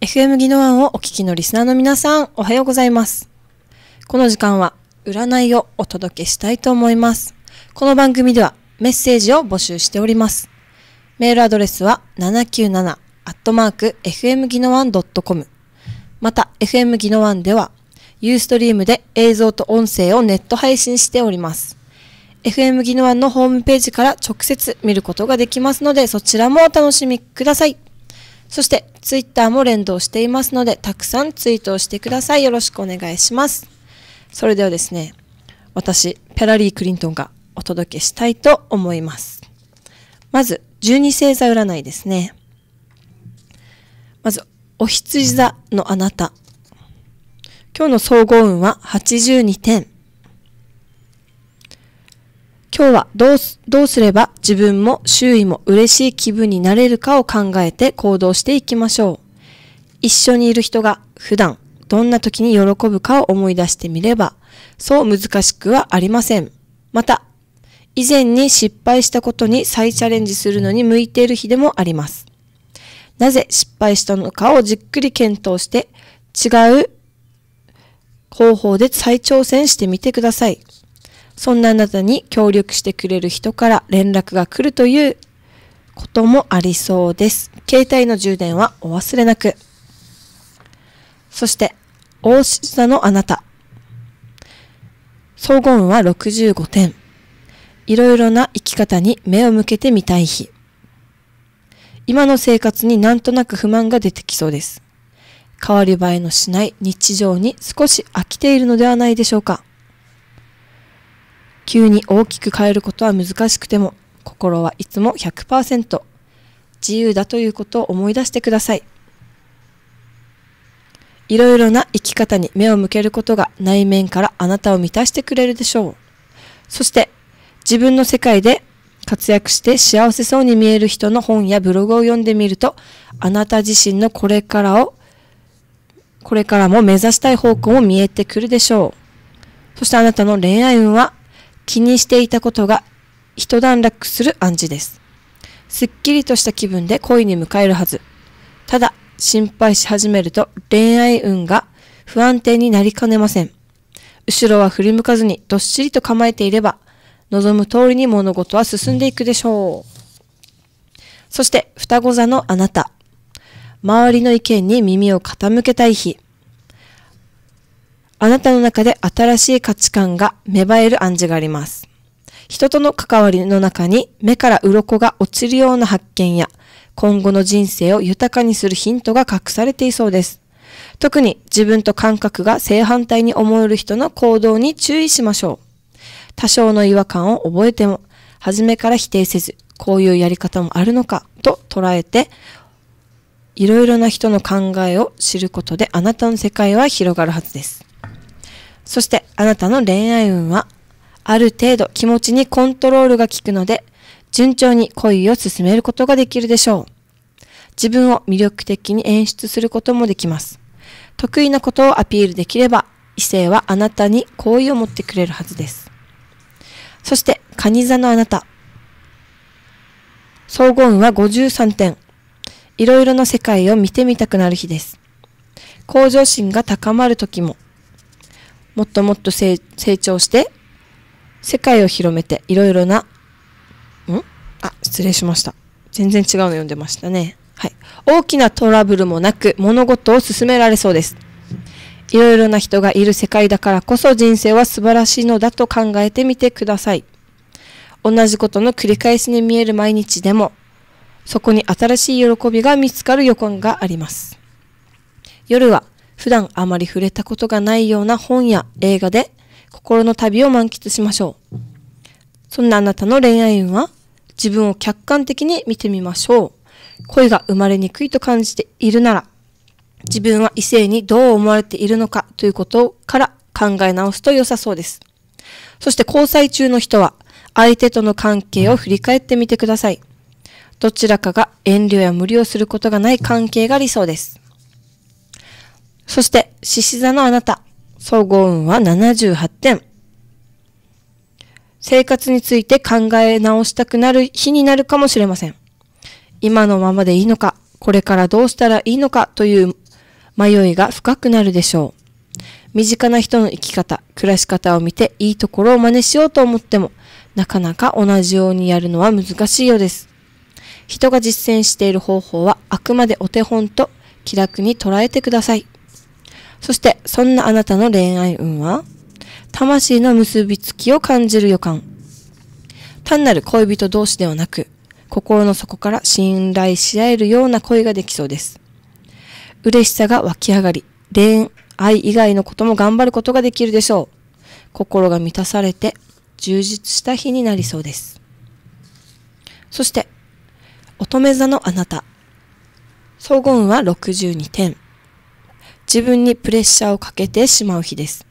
FM 技能案をお聞きのリスナーの皆さん、おはようございます。この時間は占いをお届けしたいと思います。この番組ではメッセージを募集しております。メールアドレスは797アットマーク FM 技能 .com また FM 技能案では Ustream で映像と音声をネット配信しております。FM 技能案のホームページから直接見ることができますのでそちらもお楽しみください。そしてツイッターも連動していますので、たくさんツイートをしてください。よろしくお願いします。それではですね、私、ペラリー・クリントンがお届けしたいと思います。まず、十二星座占いですね。まず、お羊座のあなた。今日の総合運は82点。今日はどうす、どうすれば自分も周囲も嬉しい気分になれるかを考えて行動していきましょう。一緒にいる人が普段どんな時に喜ぶかを思い出してみれば、そう難しくはありません。また、以前に失敗したことに再チャレンジするのに向いている日でもあります。なぜ失敗したのかをじっくり検討して、違う方法で再挑戦してみてください。そんなあなたに協力してくれる人から連絡が来るということもありそうです。携帯の充電はお忘れなく。そして、大し座のあなた。総合運は65点。いろいろな生き方に目を向けてみたい日。今の生活になんとなく不満が出てきそうです。変わり映えのしない日常に少し飽きているのではないでしょうか。急に大きく変えることは難しくても、心はいつも100%自由だということを思い出してください。いろいろな生き方に目を向けることが内面からあなたを満たしてくれるでしょう。そして、自分の世界で活躍して幸せそうに見える人の本やブログを読んでみると、あなた自身のこれからを、これからも目指したい方向も見えてくるでしょう。そしてあなたの恋愛運は気にしていたことが一段落する暗示です。すっきりとした気分で恋に迎えるはず。ただ、心配し始めると恋愛運が不安定になりかねません。後ろは振り向かずにどっしりと構えていれば、望む通りに物事は進んでいくでしょう。そして、双子座のあなた。周りの意見に耳を傾けたい日。あなたの中で新しい価値観が芽生える暗示があります。人との関わりの中に目から鱗が落ちるような発見や今後の人生を豊かにするヒントが隠されていそうです。特に自分と感覚が正反対に思える人の行動に注意しましょう。多少の違和感を覚えても、初めから否定せず、こういうやり方もあるのかと捉えて、いろいろな人の考えを知ることであなたの世界は広がるはずです。そしてあなたの恋愛運は、ある程度気持ちにコントロールが効くので、順調に恋を進めることができるでしょう。自分を魅力的に演出することもできます。得意なことをアピールできれば、異性はあなたに好意を持ってくれるはずです。そして、蟹座のあなた。総合運は53点。いろいろな世界を見てみたくなる日です。向上心が高まる時も、もっともっと成長して、世界を広めて、いろいろな、んあ、失礼しました。全然違うの読んでましたね。はい。大きなトラブルもなく、物事を進められそうです。いろいろな人がいる世界だからこそ人生は素晴らしいのだと考えてみてください。同じことの繰り返しに見える毎日でも、そこに新しい喜びが見つかる予感があります。夜は普段あまり触れたことがないような本や映画で心の旅を満喫しましょう。そんなあなたの恋愛運は自分を客観的に見てみましょう。恋が生まれにくいと感じているなら、自分は異性にどう思われているのかということから考え直すと良さそうです。そして交際中の人は相手との関係を振り返ってみてください。どちらかが遠慮や無理をすることがない関係が理想です。そして、獅子座のあなた。総合運は78点。生活について考え直したくなる日になるかもしれません。今のままでいいのか、これからどうしたらいいのかという迷いが深くなるでしょう。身近な人の生き方、暮らし方を見ていいところを真似しようと思っても、なかなか同じようにやるのは難しいようです。人が実践している方法はあくまでお手本と気楽に捉えてください。そして、そんなあなたの恋愛運は、魂の結びつきを感じる予感。単なる恋人同士ではなく、心の底から信頼し合えるような恋ができそうです。嬉しさが湧き上がり、恋愛以外のことも頑張ることができるでしょう。心が満たされて、充実した日になりそうです。そして、乙女座のあなた。総合運は62点。自分にプレッシャーをかけてしまう日です。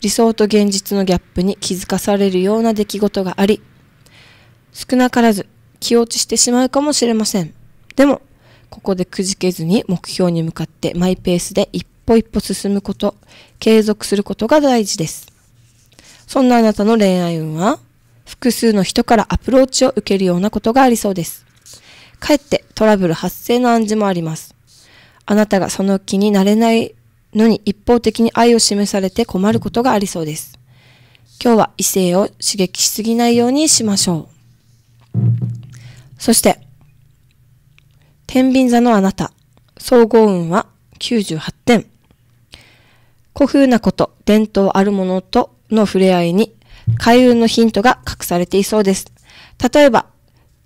理想と現実のギャップに気づかされるような出来事があり、少なからず気落ちしてしまうかもしれません。でも、ここでくじけずに目標に向かってマイペースで一歩一歩進むこと、継続することが大事です。そんなあなたの恋愛運は、複数の人からアプローチを受けるようなことがありそうです。かえってトラブル発生の暗示もあります。あなたがその気になれないのに一方的に愛を示されて困ることがありそうです。今日は異性を刺激しすぎないようにしましょう。そして、天秤座のあなた、総合運は98点。古風なこと、伝統あるものとの触れ合いに、開運のヒントが隠されていそうです。例えば、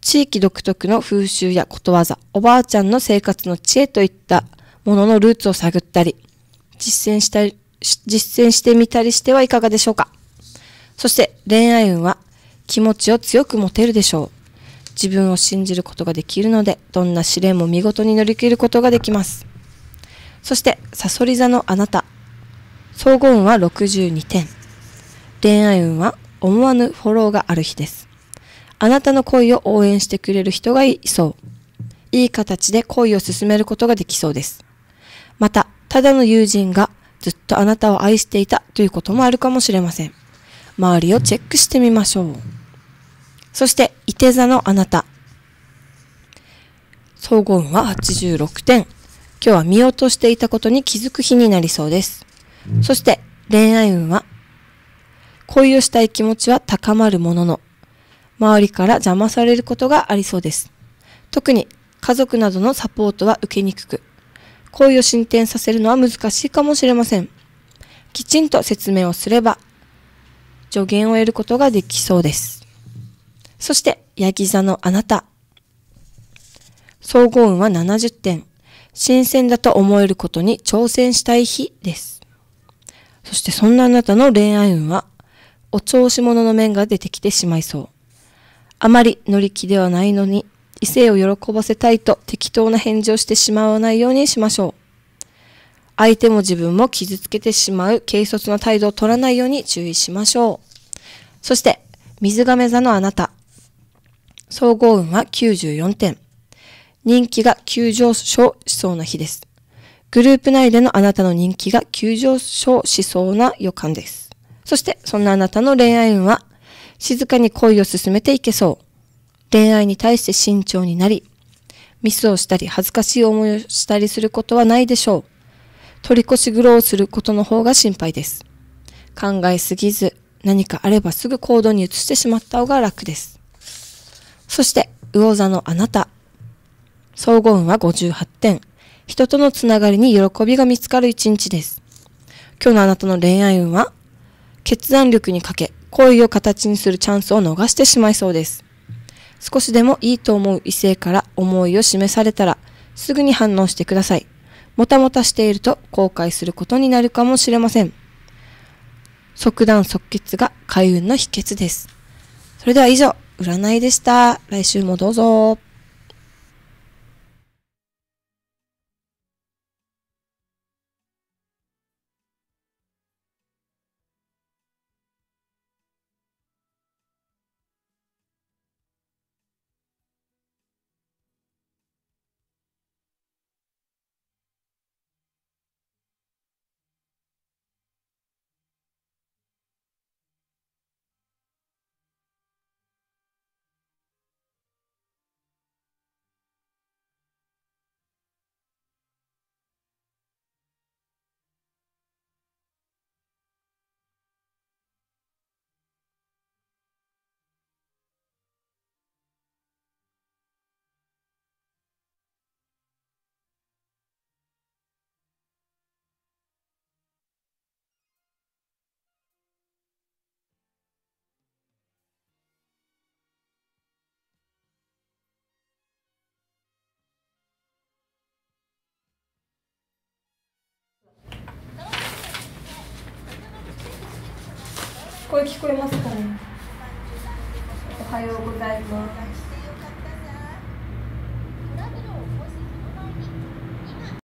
地域独特の風習やことわざ、おばあちゃんの生活の知恵といったもののルーツを探ったり、実践したり、実践してみたりしてはいかがでしょうか。そして恋愛運は気持ちを強く持てるでしょう。自分を信じることができるので、どんな試練も見事に乗り切ることができます。そして、サソリ座のあなた。総合運は62点。恋愛運は思わぬフォローがある日です。あなたの恋を応援してくれる人がいそう。いい形で恋を進めることができそうです。また、ただの友人がずっとあなたを愛していたということもあるかもしれません。周りをチェックしてみましょう。そして、いて座のあなた。総合運は86点。今日は見落としていたことに気づく日になりそうです。そして、恋愛運は、恋をしたい気持ちは高まるものの、周りから邪魔されることがありそうです。特に家族などのサポートは受けにくく、行為を進展させるのは難しいかもしれません。きちんと説明をすれば、助言を得ることができそうです。そして、ヤギ座のあなた。総合運は70点。新鮮だと思えることに挑戦したい日です。そしてそんなあなたの恋愛運は、お調子者の面が出てきてしまいそう。あまり乗り気ではないのに、異性を喜ばせたいと適当な返事をしてしまわないようにしましょう。相手も自分も傷つけてしまう軽率な態度を取らないように注意しましょう。そして、水亀座のあなた。総合運は94点。人気が急上昇しそうな日です。グループ内でのあなたの人気が急上昇しそうな予感です。そして、そんなあなたの恋愛運は静かに恋を進めていけそう。恋愛に対して慎重になり、ミスをしたり恥ずかしい思いをしたりすることはないでしょう。取り越し苦労することの方が心配です。考えすぎず、何かあればすぐ行動に移してしまった方が楽です。そして、魚座のあなた。総合運は58点。人とのつながりに喜びが見つかる一日です。今日のあなたの恋愛運は決断力に欠け、恋を形にするチャンスを逃してしまいそうです。少しでもいいと思う異性から思いを示されたら、すぐに反応してください。もたもたしていると後悔することになるかもしれません。即断即決が開運の秘訣です。それでは以上、占いでした。来週もどうぞ。声聞こえますかねおはようございます